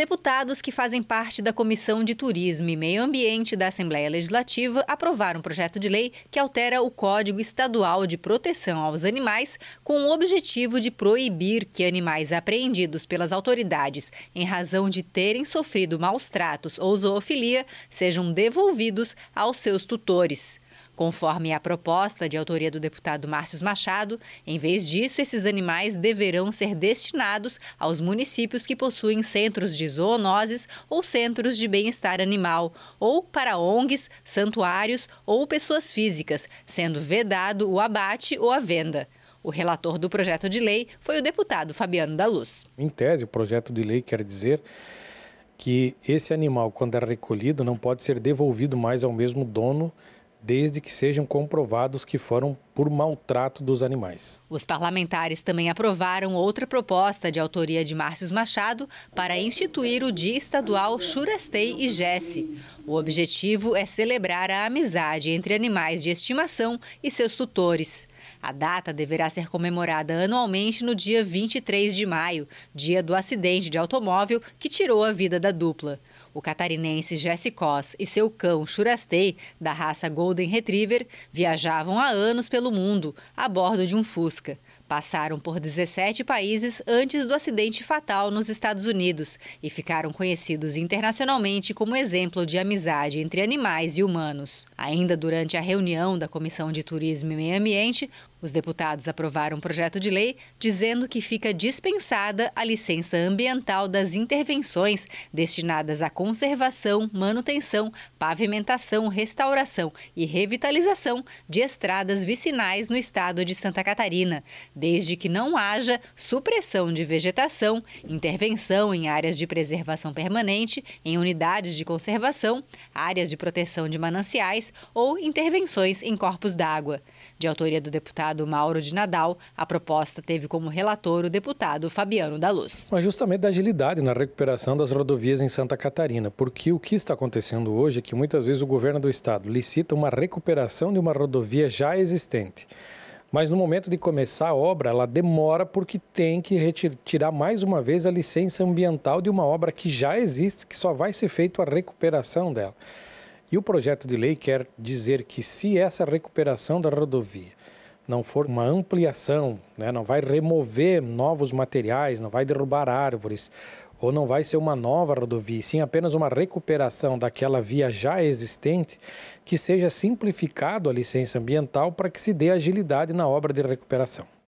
deputados que fazem parte da Comissão de Turismo e Meio Ambiente da Assembleia Legislativa aprovaram um projeto de lei que altera o Código Estadual de Proteção aos Animais com o objetivo de proibir que animais apreendidos pelas autoridades em razão de terem sofrido maus tratos ou zoofilia sejam devolvidos aos seus tutores. Conforme a proposta de autoria do deputado Márcio Machado, em vez disso, esses animais deverão ser destinados aos municípios que possuem centros de zoonoses ou centros de bem-estar animal, ou para ONGs, santuários ou pessoas físicas, sendo vedado o abate ou a venda. O relator do projeto de lei foi o deputado Fabiano da Luz. Em tese, o projeto de lei quer dizer que esse animal, quando é recolhido, não pode ser devolvido mais ao mesmo dono desde que sejam comprovados que foram por maltrato dos animais. Os parlamentares também aprovaram outra proposta de autoria de Márcios Machado para instituir o Dia Estadual Churastei e Jesse. O objetivo é celebrar a amizade entre animais de estimação e seus tutores. A data deverá ser comemorada anualmente no dia 23 de maio, dia do acidente de automóvel que tirou a vida da dupla. O catarinense Jesse Cos e seu cão Churastei, da raça Golden Retriever, viajavam há anos pelo todo mundo a bordo de um Fusca passaram por 17 países antes do acidente fatal nos Estados Unidos e ficaram conhecidos internacionalmente como exemplo de amizade entre animais e humanos. Ainda durante a reunião da Comissão de Turismo e Meio Ambiente, os deputados aprovaram um projeto de lei dizendo que fica dispensada a licença ambiental das intervenções destinadas à conservação, manutenção, pavimentação, restauração e revitalização de estradas vicinais no estado de Santa Catarina desde que não haja supressão de vegetação, intervenção em áreas de preservação permanente, em unidades de conservação, áreas de proteção de mananciais ou intervenções em corpos d'água. De autoria do deputado Mauro de Nadal, a proposta teve como relator o deputado Fabiano da Luz. Mas justamente da agilidade na recuperação das rodovias em Santa Catarina, porque o que está acontecendo hoje é que muitas vezes o governo do estado licita uma recuperação de uma rodovia já existente mas no momento de começar a obra, ela demora porque tem que retirar mais uma vez a licença ambiental de uma obra que já existe, que só vai ser feita a recuperação dela. E o projeto de lei quer dizer que se essa recuperação da rodovia não for uma ampliação, né, não vai remover novos materiais, não vai derrubar árvores, ou não vai ser uma nova rodovia, sim apenas uma recuperação daquela via já existente, que seja simplificado a licença ambiental para que se dê agilidade na obra de recuperação.